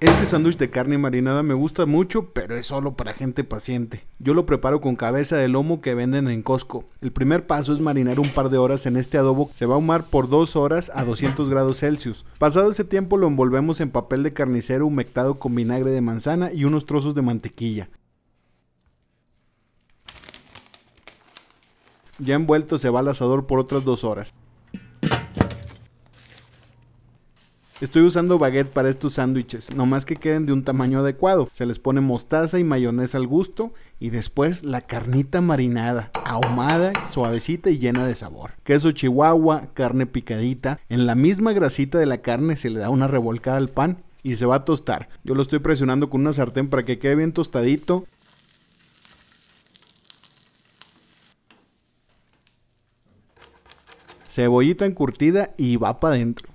Este sándwich de carne marinada me gusta mucho, pero es solo para gente paciente. Yo lo preparo con cabeza de lomo que venden en Costco. El primer paso es marinar un par de horas en este adobo. Se va a humar por 2 horas a 200 grados Celsius. Pasado ese tiempo lo envolvemos en papel de carnicero humectado con vinagre de manzana y unos trozos de mantequilla. Ya envuelto se va al asador por otras 2 horas. Estoy usando baguette para estos sándwiches, nomás que queden de un tamaño adecuado. Se les pone mostaza y mayonesa al gusto y después la carnita marinada, ahumada, suavecita y llena de sabor. Queso chihuahua, carne picadita, en la misma grasita de la carne se le da una revolcada al pan y se va a tostar. Yo lo estoy presionando con una sartén para que quede bien tostadito cebollita encurtida y va para adentro.